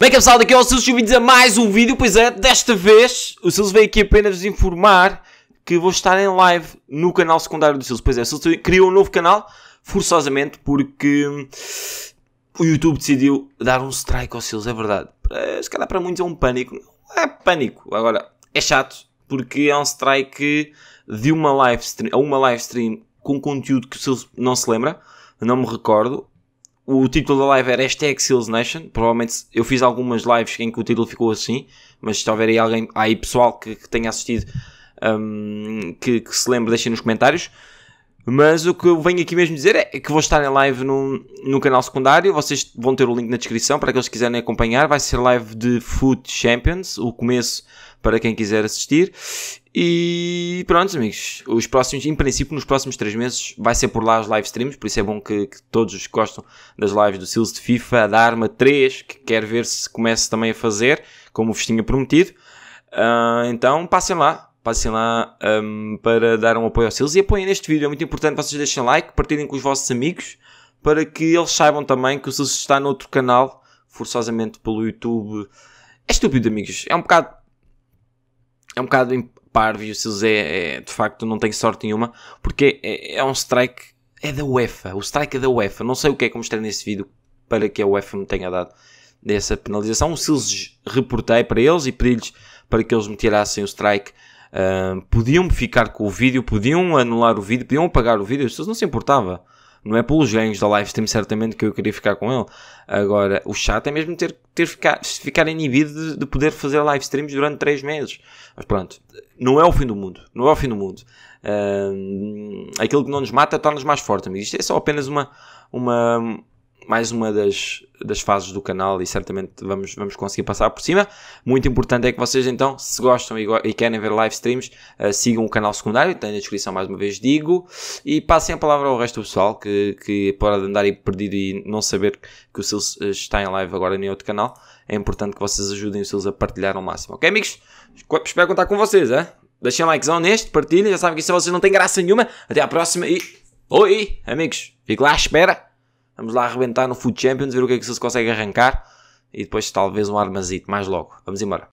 Bem, pessoal, daqui é o Silvio bem-vindos a mais um vídeo. Pois é, desta vez o Silvio veio aqui apenas vos informar que vou estar em live no canal secundário do Silvio. Pois é, o Silvio criou um novo canal, forçosamente, porque o YouTube decidiu dar um strike ao Silvio, é verdade. Eh, se calhar para muitos é um pânico. Não é pânico, agora é chato, porque é um strike de uma live stream, a uma live stream com conteúdo que o Silvio não se lembra, não me recordo o título da live era hashtag Seals Nation. Provavelmente eu fiz algumas lives em que o título ficou assim, mas se houver aí alguém, aí pessoal que, que tenha assistido, um, que, que, se lembre, deixem nos comentários. Mas o que eu venho aqui mesmo dizer é que vou estar em live no, no canal secundário. Vocês vão ter o link na descrição para aqueles que quiserem acompanhar. Vai ser live de Food Champions, o começo para quem quiser assistir. E pronto, amigos, os próximos, em princípio, nos próximos 3 meses vai ser por lá os live streams, por isso é bom que, que todos os que gostam das lives do Seals de FIFA, da Arma 3, que quer ver se comece também a fazer, como vos tinha prometido. Uh, então passem lá, passem lá um, para dar um apoio ao Seals e apoiem neste vídeo, é muito importante vocês deixem like, partilhem com os vossos amigos para que eles saibam também que o Seals está noutro canal, forçosamente pelo YouTube. É estúpido, amigos, é um bocado é um bocado parvo e o Silves é, de facto não tem sorte nenhuma, porque é, é, um strike, é da UEFA, o strike é da UEFA, não sei o que é que mostrei nesse vídeo para que a UEFA me tenha dado dessa penalização, o Silves reportei para eles e pedi-lhes para que eles me tirassem o strike, ah, podiam ficar com o vídeo, podiam anular o vídeo, podiam apagar o vídeo, o Silves não se importava, não é pelos ganhos da livestream, certamente, que eu queria ficar com ele. Agora, o chato é mesmo ter, ter ficar, ficar inibido de, de poder fazer livestreams durante 3 meses. Mas pronto, não é o fim do mundo. Não é o fim do mundo. Uh, aquilo que não nos mata torna-nos mais fortes. Mas isto é só apenas uma, uma, mais uma das, das fases do canal e certamente vamos, vamos conseguir passar por cima. Muito importante é que vocês então, se gostam e, e querem ver live streams, uh, sigam o canal secundário, tem na descrição mais uma vez digo, e passem a palavra ao resto do pessoal que, que pode andar aí perdido e não saber que o Sils eh, está em live agora em outro canal. É importante que vocês ajudem o Sils a partilhar ao máximo, ok amigos? Espero contar com vocês, é? Deixem likezão neste, partilhem, já sabem que isso vocês não têm graça nenhuma. Até à próxima e... Oi, amigos, fico lá à espera. Vamos lá arrebentar no Food Champions, ver o que é que se consegue arrancar e depois talvez um armazito mais logo. Vamos embora.